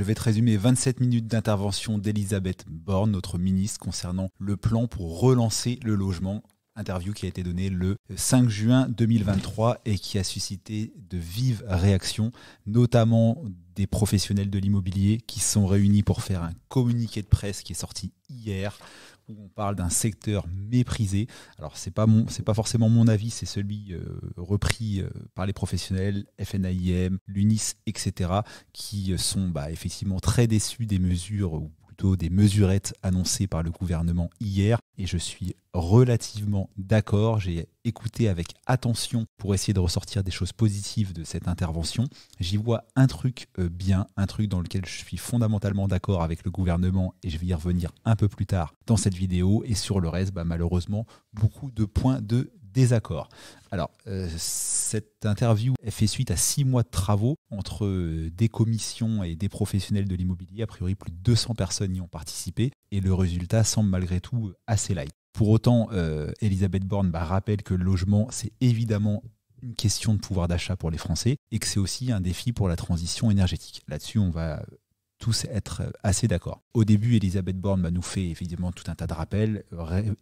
Je vais te résumer 27 minutes d'intervention d'Elisabeth Borne, notre ministre, concernant le plan pour relancer le logement. Interview qui a été donnée le 5 juin 2023 et qui a suscité de vives réactions, notamment des professionnels de l'immobilier qui sont réunis pour faire un communiqué de presse qui est sorti hier où on parle d'un secteur méprisé. Alors c'est pas c'est pas forcément mon avis, c'est celui euh, repris euh, par les professionnels, FNAIM, l'UNIS, etc., qui euh, sont bah, effectivement très déçus des mesures des mesurettes annoncées par le gouvernement hier et je suis relativement d'accord. J'ai écouté avec attention pour essayer de ressortir des choses positives de cette intervention. J'y vois un truc euh, bien, un truc dans lequel je suis fondamentalement d'accord avec le gouvernement et je vais y revenir un peu plus tard dans cette vidéo. Et sur le reste, bah, malheureusement, beaucoup de points de désaccord. Alors, euh, cette interview fait suite à six mois de travaux entre euh, des commissions et des professionnels de l'immobilier. A priori, plus de 200 personnes y ont participé et le résultat semble malgré tout euh, assez light. Pour autant, Elisabeth Borne bah, rappelle que le logement, c'est évidemment une question de pouvoir d'achat pour les Français et que c'est aussi un défi pour la transition énergétique. Là-dessus, on va tous être euh, assez d'accord. Au début, Elisabeth Borne bah, nous fait évidemment tout un tas de rappels,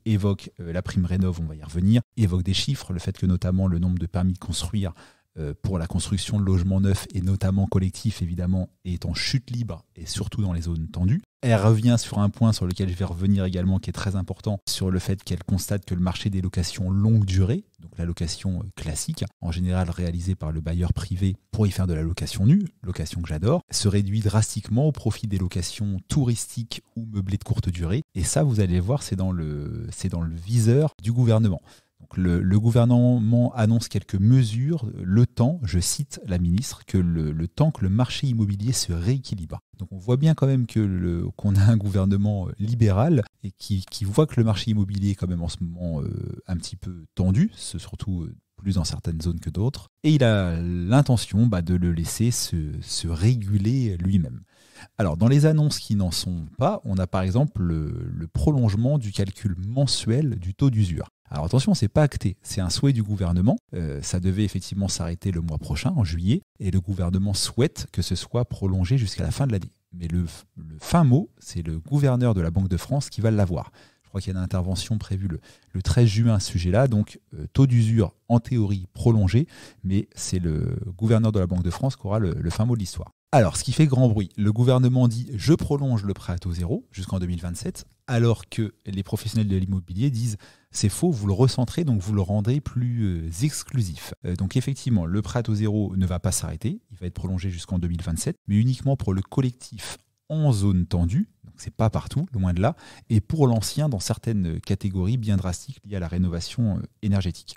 évoque euh, la prime rénov, on va y revenir, évoque des chiffres, le fait que notamment le nombre de permis de construire euh, pour la construction de logements neufs et notamment collectifs évidemment est en chute libre et surtout dans les zones tendues. Elle revient sur un point sur lequel je vais revenir également qui est très important sur le fait qu'elle constate que le marché des locations longue durée, donc la location euh, classique, en général réalisée par le bailleur privé pour y faire de la location nue, location que j'adore, se réduit drastiquement au profit des locations touristiques ou meublées de courte durée et ça vous allez voir c'est dans c'est dans le viseur du gouvernement le, gouvernement annonce quelques mesures, le temps, je cite la ministre, que le, temps que le marché immobilier se rééquilibre. Donc on voit bien quand même que qu'on a un gouvernement euh, libéral et qui, voit que le marché immobilier est quand même en ce moment euh, un petit peu tendu, surtout euh, plus dans certaines zones que d'autres, et il a l'intention bah, de le laisser se, réguler lui-même. Alors, dans les annonces qui n'en sont pas, on a par exemple le, prolongement du calcul mensuel du taux d'usure. Alors attention, c'est pas acté, c'est un souhait du gouvernement. Euh, ça devait effectivement s'arrêter le mois prochain, en juillet, et le gouvernement souhaite que ce soit prolongé jusqu'à la fin de l'année. Mais le, fin mot, c'est le gouverneur de la Banque de France qui va l'avoir. Je crois qu'il y a une intervention prévue le, 13 juin à ce sujet-là, donc euh, taux d'usure en théorie prolongé, mais c'est le gouverneur de la Banque de France qui aura le, le fin mot de l'histoire. Alors, ce qui fait grand bruit, le gouvernement dit je prolonge le prêt à taux zéro jusqu'en 2027, alors que les professionnels de l'immobilier disent c'est faux, vous le recentrez, donc vous le rendrez plus euh, exclusif. Euh, donc effectivement, le prêt au zéro ne va pas s'arrêter, il va être prolongé jusqu'en 2027, mais uniquement pour le collectif en zone tendue, donc c'est pas partout, loin de là, et pour l'ancien dans certaines catégories bien drastiques liées à la rénovation euh, énergétique.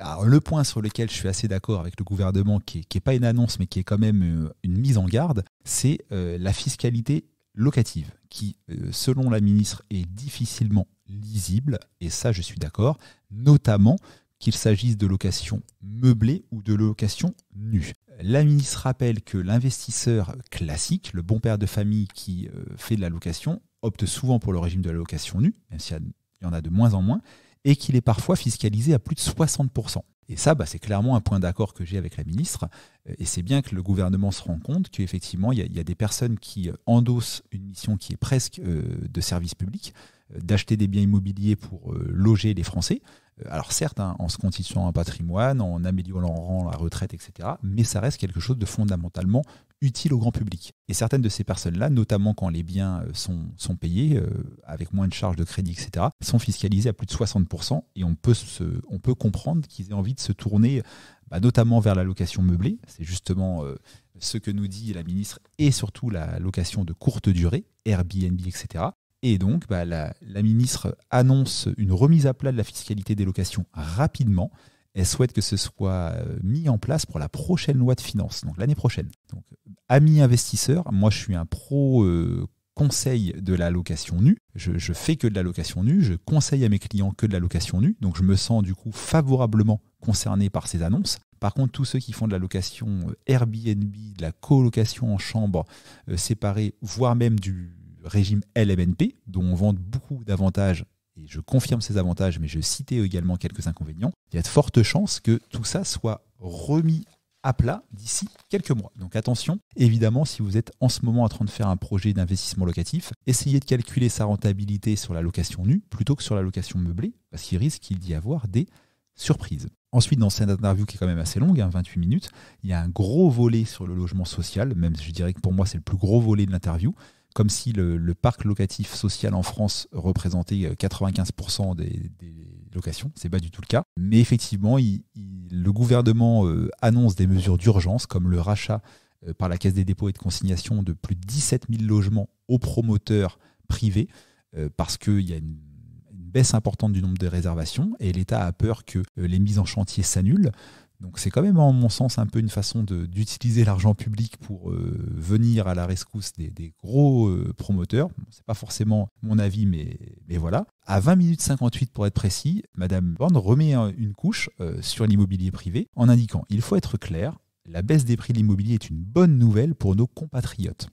Alors, le point sur lequel je suis assez d'accord avec le gouvernement, qui n'est pas une annonce, mais qui est quand même une mise en garde, c'est la fiscalité locative, qui, selon la ministre, est difficilement lisible, et ça je suis d'accord, notamment qu'il s'agisse de location meublée ou de location nue. La ministre rappelle que l'investisseur classique, le bon père de famille qui euh, fait de la location, opte souvent pour le régime de la location nue, même s'il y en a de moins en moins, et qu'il est parfois fiscalisé à plus de 60%. Et ça, bah, c'est clairement un point d'accord que j'ai avec la ministre. Euh, et c'est bien que le gouvernement se rend compte qu'effectivement, il y, a des personnes qui euh, endossent une mission qui est presque de service public, d'acheter des biens immobiliers pour euh, loger les Français. Euh, alors certes, hein, en se constituant un patrimoine, en améliorant la retraite, etc., mais ça reste quelque chose de fondamentalement utile au grand public. Et certaines de ces personnes-là, notamment quand les biens euh, sont, payés, avec moins de charges de crédit, etc., sont fiscalisées à plus de 60%, et on peut, se, on peut comprendre qu'ils aient envie de se tourner bah, notamment vers la location meublée, c'est justement ce que nous dit la ministre, et surtout la location de courte durée, Airbnb, etc. Et donc, bah, la, ministre annonce une remise à plat de la fiscalité des locations rapidement. Elle souhaite que ce soit euh, mis en place pour la prochaine loi de finances, donc l'année prochaine. Donc, amis investisseurs, moi je suis un pro euh, conseil de la location nue. Je, je, fais que de la location nue, je conseille à mes clients que de la location nue, donc je me sens du coup favorablement concerné par ces annonces. Par contre, tous ceux qui font de la location euh, Airbnb, de la colocation en chambre séparée, voire même du, régime LMNP, dont on vante beaucoup d'avantages, et je confirme ces avantages, mais je citais également quelques inconvénients, il y a de fortes chances que tout ça soit remis à plat d'ici quelques mois. Donc attention, évidemment, si vous êtes en ce moment en train de faire un projet d'investissement locatif, essayez de calculer sa rentabilité sur la location nue plutôt que sur la location meublée, parce qu'il risque d'y avoir des surprises. Ensuite, dans cette interview qui est quand même assez longue, 28 hein, minutes, il y a un gros volet sur le logement social, même si je dirais que pour moi c'est le plus gros volet de l'interview, comme si le, parc locatif social en France représentait 95% euh, des, des, locations. C'est pas du tout le cas. Mais effectivement, le gouvernement euh, annonce des mesures d'urgence, comme le rachat euh, par la Caisse des dépôts et de consignation de plus de 17 000 logements aux promoteurs privés, parce qu'il y a une baisse importante du nombre de réservations et l'État a peur que les mises en chantier s'annulent. Donc c'est quand même, en mon sens, un peu une façon d'utiliser l'argent public pour euh, venir à la rescousse des, gros euh, promoteurs. Ce c'est pas forcément mon avis, mais, voilà. À 20 minutes 58 pour être précis, Madame Borne remet une couche euh, sur l'immobilier privé en indiquant il faut être clair, la baisse des prix de l'immobilier est une bonne nouvelle pour nos compatriotes.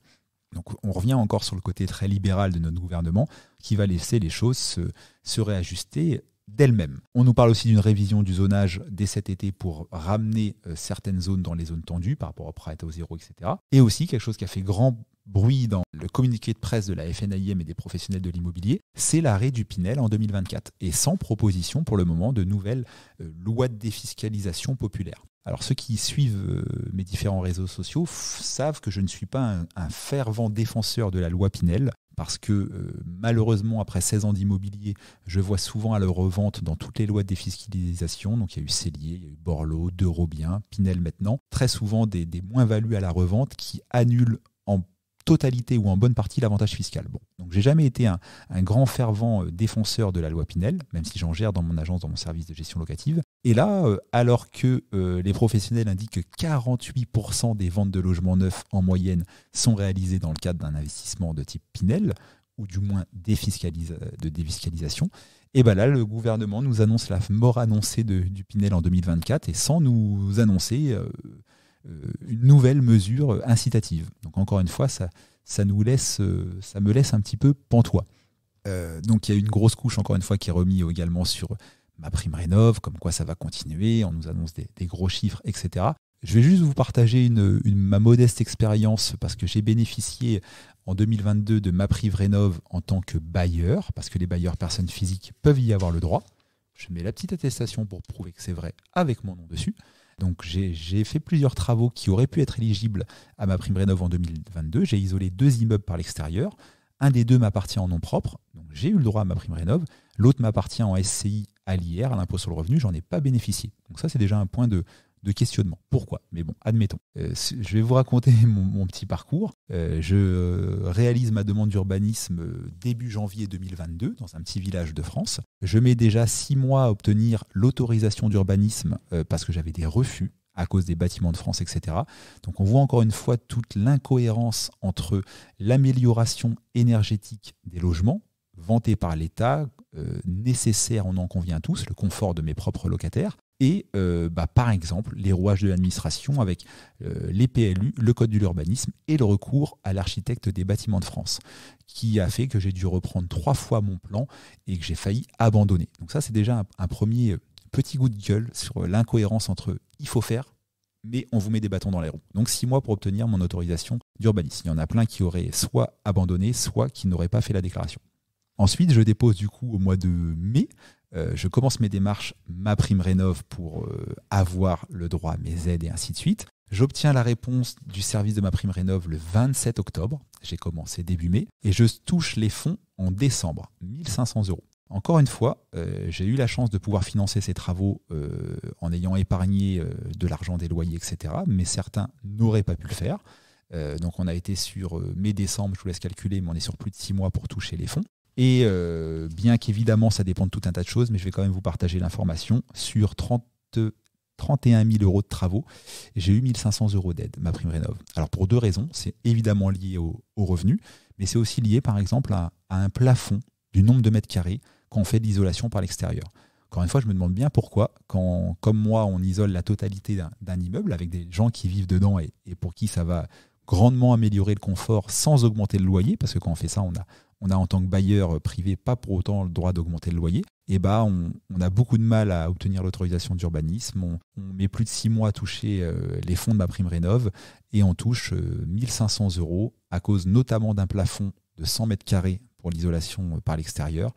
Donc on revient encore sur le côté très libéral de notre gouvernement qui va laisser les choses se, se réajuster d'elle-même. On nous parle aussi d'une révision du zonage dès cet été pour ramener euh, certaines zones dans les zones tendues par rapport au au zéro, etc. Et aussi quelque chose qui a fait grand bruit dans le communiqué de presse de la FNAIM et des professionnels de l'immobilier, c'est l'arrêt du Pinel en 2024, et sans proposition pour le moment de nouvelles euh, lois de défiscalisation populaire. Alors ceux qui suivent euh, mes différents réseaux sociaux savent que je ne suis pas un fervent défenseur de la loi Pinel parce que euh, malheureusement, après 16 ans d'immobilier, je vois souvent à la revente dans toutes les lois de défiscalisation, donc il y a eu Cellier, il y a eu Borloo, De Pinel maintenant, très souvent des, des moins-values à la revente qui annulent totalité ou en bonne partie l'avantage fiscal. Bon, donc j'ai jamais été un, grand fervent euh, défenseur de la loi Pinel, même si j'en gère dans mon agence, dans mon service de gestion locative. Et là, euh, alors que euh, les professionnels indiquent que 48% des ventes de logements neufs en moyenne sont réalisées dans le cadre d'un investissement de type Pinel, ou du moins de défiscalisation, et eh bien là, le gouvernement nous annonce la mort annoncée du Pinel en 2024, et sans nous annoncer... Euh, une nouvelle mesure incitative. Donc encore une fois, ça, nous laisse, euh, ça me laisse un petit peu pantois. Euh, donc il y a une grosse couche, encore une fois, qui est remis également sur ma prime rénov, comme quoi ça va continuer, on nous annonce des, gros chiffres, etc. Je vais juste vous partager ma modeste expérience parce que j'ai bénéficié en 2022 de ma prime rénov en tant que bailleur, parce que les bailleurs personnes physiques peuvent y avoir le droit. Je mets la petite attestation pour prouver que c'est vrai avec mon nom dessus. Donc j'ai fait plusieurs travaux qui auraient pu être éligibles à ma prime rénov en 2022. J'ai isolé deux immeubles par l'extérieur. Un des deux m'appartient en nom propre, donc j'ai eu le droit à ma prime rénov. L'autre m'appartient en SCI à l'IR, à l'impôt sur le revenu, j'en ai pas bénéficié. Donc ça c'est déjà un point de, de questionnement. Pourquoi Mais bon, admettons. Euh, je vais vous raconter mon, petit parcours. Euh, je euh, réalise ma demande d'urbanisme début janvier 2022 dans un petit village de France. Je mets déjà six mois à obtenir l'autorisation d'urbanisme parce que j'avais des refus à cause des bâtiments de France, etc. Donc on voit encore une fois toute l'incohérence entre l'amélioration énergétique des logements, vantée par l'État, nécessaire, on en convient tous, le confort de mes propres locataires, et euh, bah, par exemple les rouages de l'administration avec euh, les PLU, le code de l'urbanisme et le recours à l'architecte des bâtiments de France, qui a fait que j'ai dû reprendre trois fois mon plan et que j'ai failli abandonner. Donc ça c'est déjà un, premier petit goût de gueule sur l'incohérence entre il faut faire mais on vous met des bâtons dans les roues. Donc six mois pour obtenir mon autorisation d'urbanisme. Il y en a plein qui auraient soit abandonné, soit qui n'auraient pas fait la déclaration. Ensuite, je dépose du coup au mois de mai euh, je commence mes démarches, ma prime rénov pour euh, avoir le droit à mes aides et ainsi de suite. J'obtiens la réponse du service de ma prime rénov le 27 octobre, j'ai commencé début mai, et je touche les fonds en décembre, 1500 euros. Encore une fois, euh, j'ai eu la chance de pouvoir financer ces travaux en ayant épargné de l'argent des loyers, etc. Mais certains n'auraient pas pu le faire. donc on a été sur mai-décembre, je vous laisse calculer, mais on est sur plus de six mois pour toucher les fonds. Et euh, bien qu'évidemment, ça dépend de tout un tas de choses, mais je vais quand même vous partager l'information. Sur 30, 31 000 euros de travaux, j'ai eu 1500 euros d'aide, ma prime rénov. Alors pour deux raisons, c'est évidemment lié au, au revenu, mais c'est aussi lié par exemple à, un plafond du nombre de mètres carrés qu'on fait de l'isolation par l'extérieur. Encore une fois, je me demande bien pourquoi, quand, comme moi, on isole la totalité d'un immeuble avec des gens qui vivent dedans et pour qui ça va grandement améliorer le confort sans augmenter le loyer, parce que quand on fait ça, on a, on a en tant que bailleur privé pas pour autant le droit d'augmenter le loyer, et eh bah ben, on, a beaucoup de mal à obtenir l'autorisation d'urbanisme, on, met plus de six mois à toucher euh, les fonds de ma prime rénov, et on touche 1500 euh, euros à cause notamment d'un plafond de 100 mètres carrés pour l'isolation euh, par l'extérieur,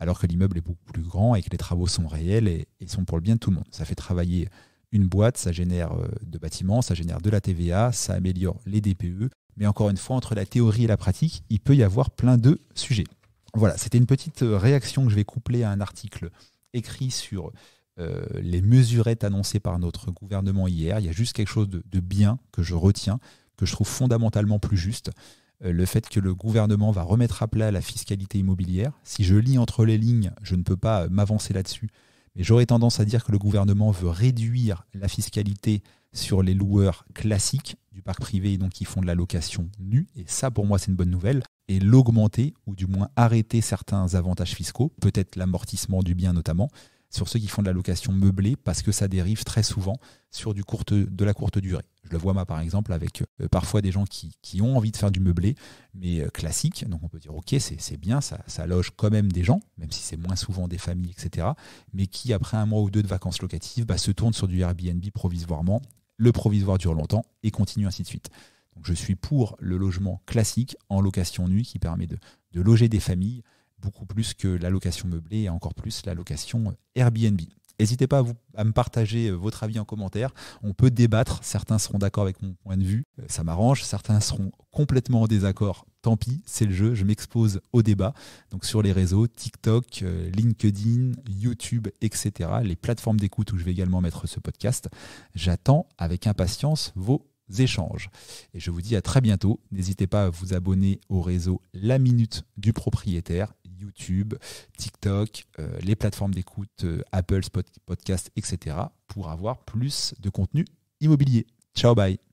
alors que l'immeuble est beaucoup plus grand et que les travaux sont réels et, et, sont pour le bien de tout le monde. Ça fait travailler une boîte, ça génère euh, de bâtiments, ça génère de la TVA, ça améliore les DPE. Mais encore une fois, entre la théorie et la pratique, il peut y avoir plein de sujets. Voilà, c'était une petite euh, réaction que je vais coupler à un article écrit sur euh, les mesurettes annoncées par notre gouvernement hier. Il y a juste quelque chose de, bien que je retiens, que je trouve fondamentalement plus juste. le fait que le gouvernement va remettre à plat la fiscalité immobilière. Si je lis entre les lignes, je ne peux pas m'avancer là-dessus mais j'aurais tendance à dire que le gouvernement veut réduire la fiscalité sur les loueurs classiques du parc privé, donc qui font de la location nue. Et ça, pour moi, c'est une bonne nouvelle. Et l'augmenter, ou du moins arrêter certains avantages fiscaux, peut-être l'amortissement du bien notamment, sur ceux qui font de la location meublée parce que ça dérive très souvent sur du de la courte durée. Je le vois, moi, par exemple, avec euh, parfois des gens qui, ont envie de faire du meublé, mais euh, classique. Donc, on peut dire, OK, c'est bien, ça, ça, loge quand même des gens, même si c'est moins souvent des familles, etc. Mais qui, après un mois ou deux de vacances locatives, bah, se tournent sur du Airbnb provisoirement. Le provisoire dure longtemps et continue ainsi de suite. Donc, je suis pour le logement classique en location nue qui permet de, de loger des familles beaucoup plus que la location meublée et encore plus la location Airbnb. N'hésitez pas à, vous, me partager euh, votre avis en commentaire. On peut débattre. Certains seront d'accord avec mon point de vue. Euh, ça m'arrange. Certains seront complètement en désaccord. Tant pis, c'est le jeu. Je m'expose au débat. Donc sur les réseaux, TikTok, euh, LinkedIn, YouTube, etc. Les plateformes d'écoute où je vais également mettre ce podcast. J'attends avec impatience vos échanges. Et je vous dis à très bientôt. N'hésitez pas à vous abonner au réseau La Minute du propriétaire YouTube, TikTok, euh, les plateformes d'écoute, euh, Apple, Apple, Podcast, etc. pour avoir plus de contenu immobilier. Ciao, bye